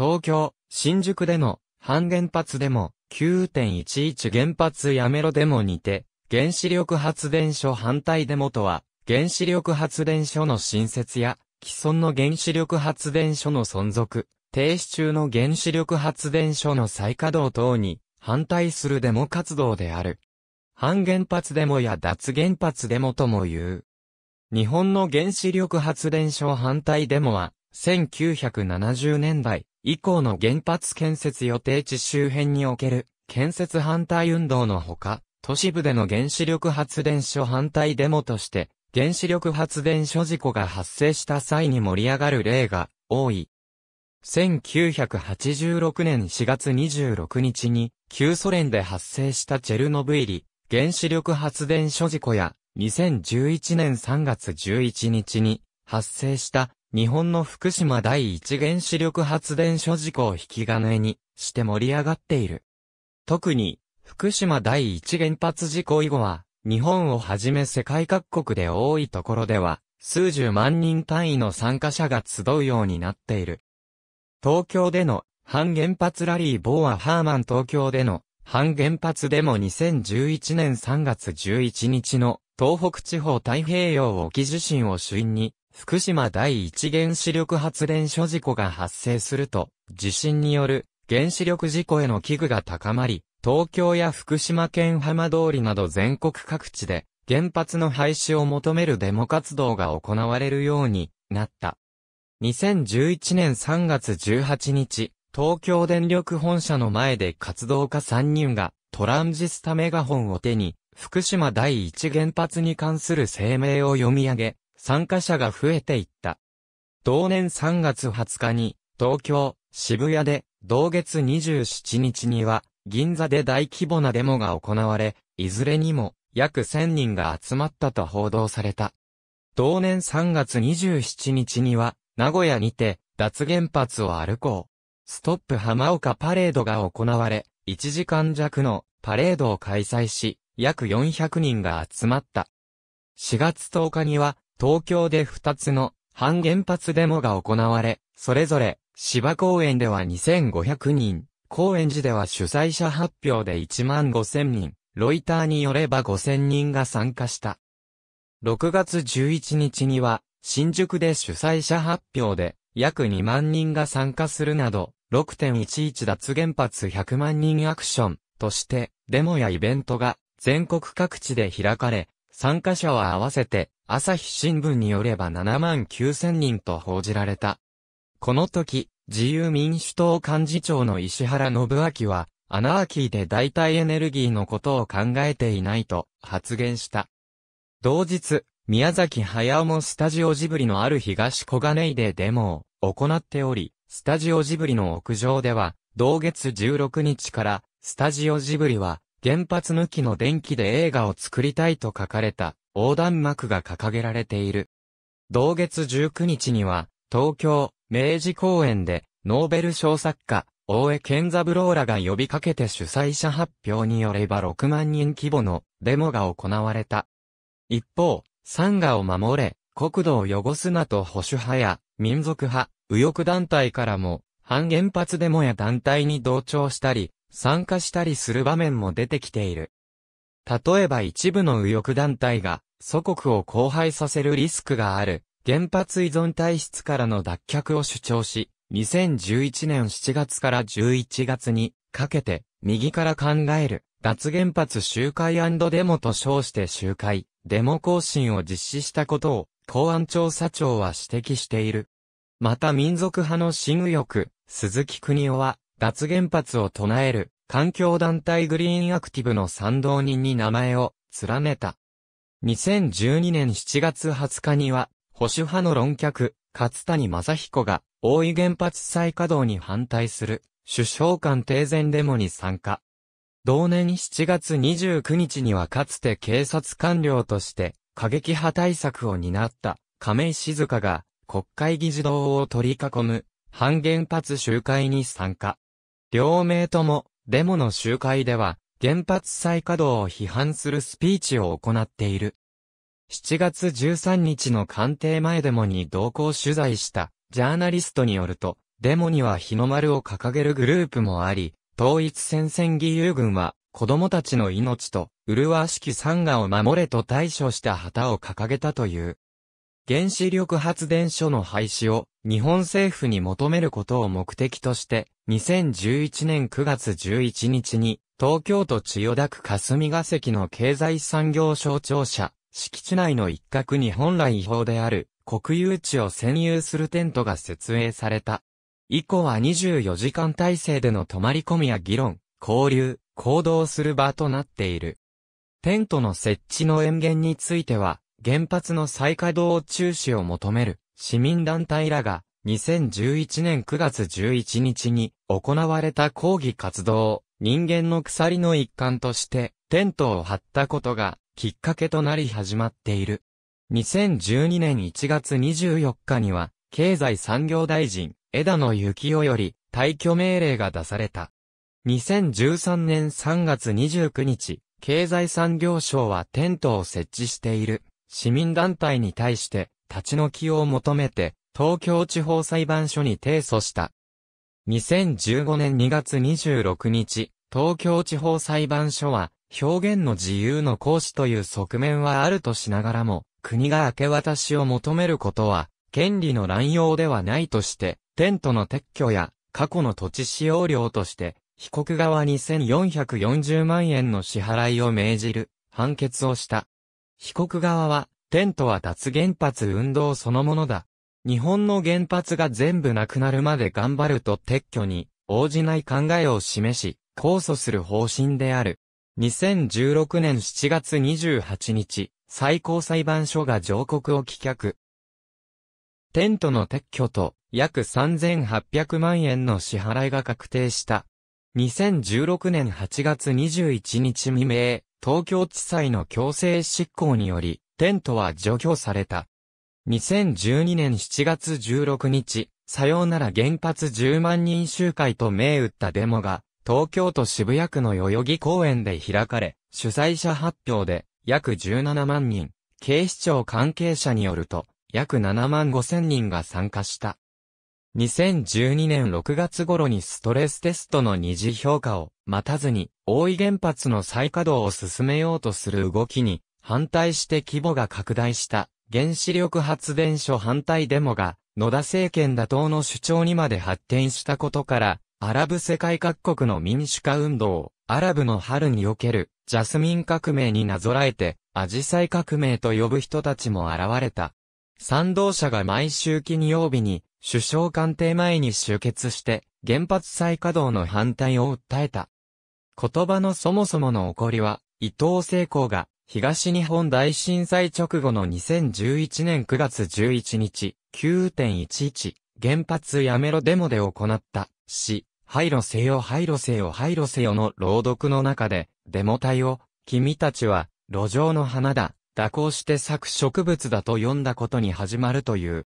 東京、新宿での半原発でも9.11原発やめろデモにて、原子力発電所反対デモとは、原子力発電所の新設や、既存の原子力発電所の存続、停止中の原子力発電所の再稼働等に反対するデモ活動である。半原発デモや脱原発デモとも言う。日本の原子力発電所反対デモは、1970年代、以降の原発建設予定地周辺における建設反対運動のほか、都市部での原子力発電所反対デモとして、原子力発電所事故が発生した際に盛り上がる例が多い。1986年4月26日に、旧ソ連で発生したチェルノブイリ原子力発電所事故や、2011年3月11日に発生した日本の福島第一原子力発電所事故を引き金にして盛り上がっている。特に、福島第一原発事故以後は、日本をはじめ世界各国で多いところでは、数十万人単位の参加者が集うようになっている。東京での反原発ラリーボーア・ハーマン東京での反原発デモ2011年3月11日の東北地方太平洋沖地震を主因に福島第一原子力発電所事故が発生すると、地震による原子力事故への危惧が高まり、東京や福島県浜通りなど全国各地で原発の廃止を求めるデモ活動が行われるようになった。2011年3月18日、東京電力本社の前で活動家3人がトランジスタメガホンを手に、福島第一原発に関する声明を読み上げ、参加者が増えていった。同年3月20日に、東京、渋谷で、同月27日には、銀座で大規模なデモが行われ、いずれにも、約1000人が集まったと報道された。同年3月27日には、名古屋にて、脱原発を歩こう。ストップ浜岡パレードが行われ、1時間弱のパレードを開催し、約400人が集まった。4月10日には、東京で2つの反原発デモが行われ、それぞれ芝公園では2500人、高円寺では主催者発表で1万5000人、ロイターによれば5000人が参加した。6月11日には、新宿で主催者発表で、約2万人が参加するなど、6.11脱原発100万人アクションとして、デモやイベントが全国各地で開かれ、参加者は合わせて、朝日新聞によれば7万9千人と報じられた。この時、自由民主党幹事長の石原信明は、アナーキーで代替エネルギーのことを考えていないと発言した。同日、宮崎駿もスタジオジブリのある東小金井でデモを行っており、スタジオジブリの屋上では、同月16日から、スタジオジブリは、原発抜きの電気で映画を作りたいと書かれた横断幕が掲げられている。同月19日には、東京、明治公園で、ノーベル賞作家、大江健三郎らが呼びかけて主催者発表によれば6万人規模のデモが行われた。一方、サンガを守れ、国土を汚すなと保守派や民族派、右翼団体からも、反原発デモや団体に同調したり、参加したりする場面も出てきている。例えば一部の右翼団体が祖国を荒廃させるリスクがある原発依存体質からの脱却を主張し、2011年7月から11月にかけて右から考える脱原発集会デモと称して集会、デモ行進を実施したことを公安調査庁は指摘している。また民族派の新右翼、鈴木国夫は脱原発を唱える環境団体グリーンアクティブの賛同人に名前を連ねた。2012年7月20日には、保守派の論客、勝谷正彦が、大井原発再稼働に反対する、首相官定前デモに参加。同年7月29日にはかつて警察官僚として、過激派対策を担った、亀井静香が、国会議事堂を取り囲む、反原発集会に参加。両名とも、デモの集会では、原発再稼働を批判するスピーチを行っている。7月13日の官邸前デモに同行取材したジャーナリストによると、デモには日の丸を掲げるグループもあり、統一戦線義勇軍は子供たちの命と麗しき山河を守れと対処した旗を掲げたという。原子力発電所の廃止を日本政府に求めることを目的として2011年9月11日に、東京都千代田区霞が関の経済産業省庁舎、敷地内の一角に本来違法である、国有地を占有するテントが設営された。以降は24時間体制での泊まり込みや議論、交流、行動する場となっている。テントの設置の延限については、原発の再稼働を中止を求める市民団体らが2011年9月11日に行われた抗議活動、人間の鎖の一環としてテントを張ったことがきっかけとなり始まっている。2012年1月24日には、経済産業大臣、枝野幸男より退去命令が出された。2013年3月29日、経済産業省はテントを設置している市民団体に対して立ち退きを求めて東京地方裁判所に提訴した。2015年2月26日、東京地方裁判所は、表現の自由の行使という側面はあるとしながらも、国が明け渡しを求めることは、権利の乱用ではないとして、テントの撤去や、過去の土地使用料として、被告側に1440万円の支払いを命じる、判決をした。被告側は、テントは脱原発運動そのものだ。日本の原発が全部なくなるまで頑張ると撤去に応じない考えを示し、控訴する方針である。2016年7月28日、最高裁判所が上告を棄却。テントの撤去と約3800万円の支払いが確定した。2016年8月21日未明、東京地裁の強制執行により、テントは除去された。2012年7月16日、さようなら原発10万人集会と銘打ったデモが、東京都渋谷区の代々木公園で開かれ、主催者発表で、約17万人、警視庁関係者によると、約7万5千人が参加した。2012年6月頃にストレステストの二次評価を待たずに、大井原発の再稼働を進めようとする動きに、反対して規模が拡大した原子力発電所反対デモが、野田政権打倒の主張にまで発展したことから、アラブ世界各国の民主化運動、アラブの春における、ジャスミン革命になぞらえて、アジサイ革命と呼ぶ人たちも現れた。賛同者が毎週金曜日に、首相官邸前に集結して、原発再稼働の反対を訴えた。言葉のそもそもの起こりは、伊藤聖光が、東日本大震災直後の2011年9月11日、9.11原発やめろデモで行ったし、廃炉せよ廃炉せよ廃炉せよの朗読の中で、デモ隊を、君たちは、路上の花だ、蛇行して咲く植物だと読んだことに始まるという。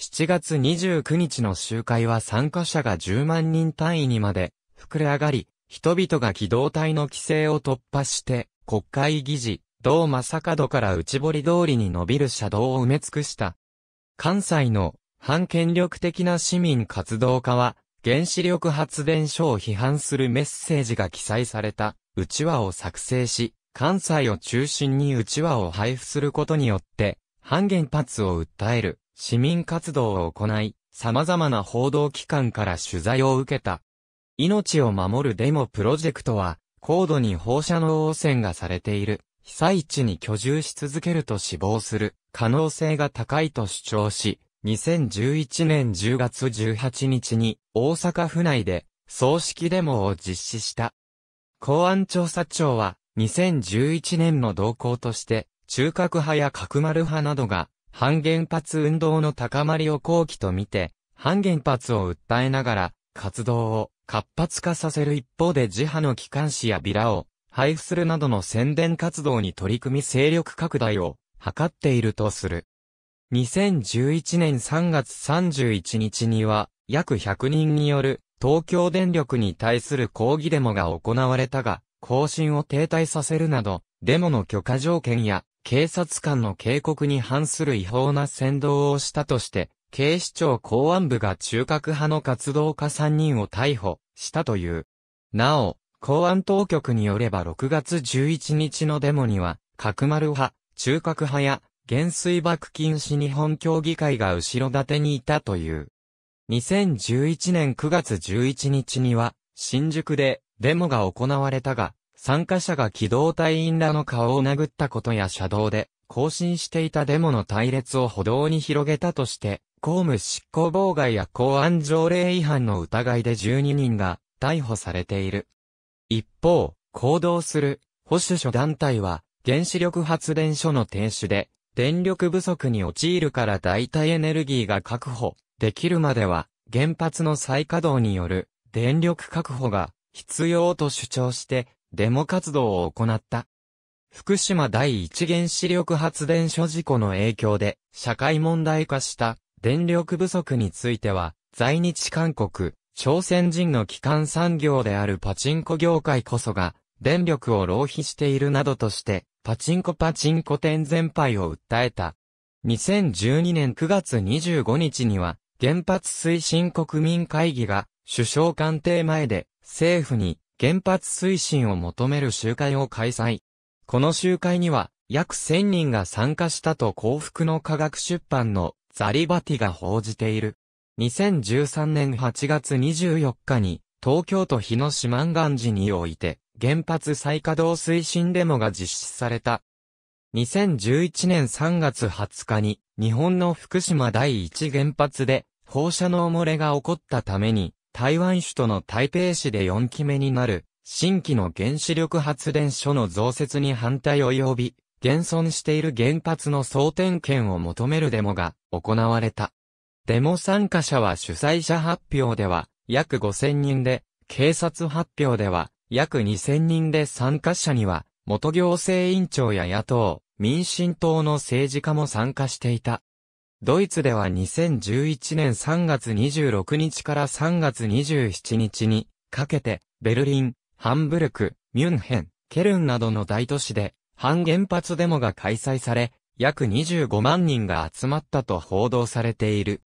7月29日の集会は参加者が10万人単位にまで膨れ上がり、人々が機動隊の規制を突破して、国会議事、道正門から内堀通りに伸びる車道を埋め尽くした。関西の反権力的な市民活動家は、原子力発電所を批判するメッセージが記載された、うちわを作成し、関西を中心にうちわを配布することによって、反原発を訴える市民活動を行い、様々な報道機関から取材を受けた。命を守るデモプロジェクトは、高度に放射能汚染がされている被災地に居住し続けると死亡する可能性が高いと主張し、2011年10月18日に大阪府内で葬式デモを実施した。公安調査庁は2011年の動向として中核派や角丸派などが反原発運動の高まりを後期とみて反原発を訴えながら活動を活発化させる一方で自派の機関紙やビラを配布するなどの宣伝活動に取り組み勢力拡大を図っているとする。2011年3月31日には、約100人による東京電力に対する抗議デモが行われたが、更新を停滞させるなど、デモの許可条件や警察官の警告に反する違法な扇動をしたとして、警視庁公安部が中核派の活動家3人を逮捕したという。なお、公安当局によれば6月11日のデモには、角丸派、中核派や、減水爆禁止日本協議会が後ろ盾にいたという。2011年9月11日には、新宿でデモが行われたが、参加者が機動隊員らの顔を殴ったことや車道で行進していたデモの隊列を歩道に広げたとして、公務執行妨害や公安条例違反の疑いで12人が逮捕されている。一方、行動する保守諸団体は原子力発電所の停止で電力不足に陥るから代替エネルギーが確保できるまでは原発の再稼働による電力確保が必要と主張してデモ活動を行った。福島第一原子力発電所事故の影響で社会問題化した電力不足については在日韓国、朝鮮人の基幹産業であるパチンコ業界こそが、電力を浪費しているなどとして、パチンコパチンコ店全廃を訴えた。2012年9月25日には、原発推進国民会議が、首相官邸前で、政府に原発推進を求める集会を開催。この集会には、約1000人が参加したと幸福の科学出版のザリバティが報じている。2013年8月24日に、東京都日野市万願寺において、原発再稼働推進デモが実施された。2011年3月20日に、日本の福島第一原発で、放射能漏れが起こったために、台湾首都の台北市で4期目になる、新規の原子力発電所の増設に反対及び、現存している原発の総点検を求めるデモが行われた。デモ参加者は主催者発表では約5000人で、警察発表では約2000人で参加者には、元行政委員長や野党、民進党の政治家も参加していた。ドイツでは2011年3月26日から3月27日にかけて、ベルリン、ハンブルク、ミュンヘン、ケルンなどの大都市で、反原発デモが開催され、約25万人が集まったと報道されている。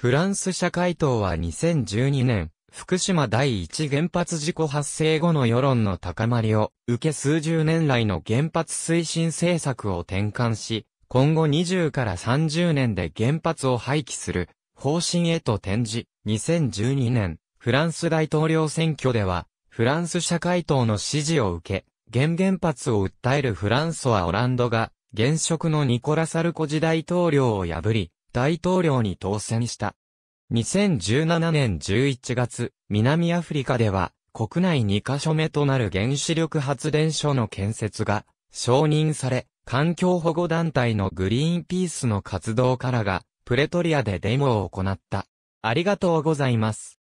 フランス社会党は2012年、福島第一原発事故発生後の世論の高まりを受け数十年来の原発推進政策を転換し、今後20から30年で原発を廃棄する方針へと転じ、2012年、フランス大統領選挙では、フランス社会党の支持を受け、原原発を訴えるフランソワ・オランドが、現職のニコラ・サルコジ大統領を破り、大統領に当選した。2017年11月、南アフリカでは、国内2カ所目となる原子力発電所の建設が承認され、環境保護団体のグリーンピースの活動からが、プレトリアでデモを行った。ありがとうございます。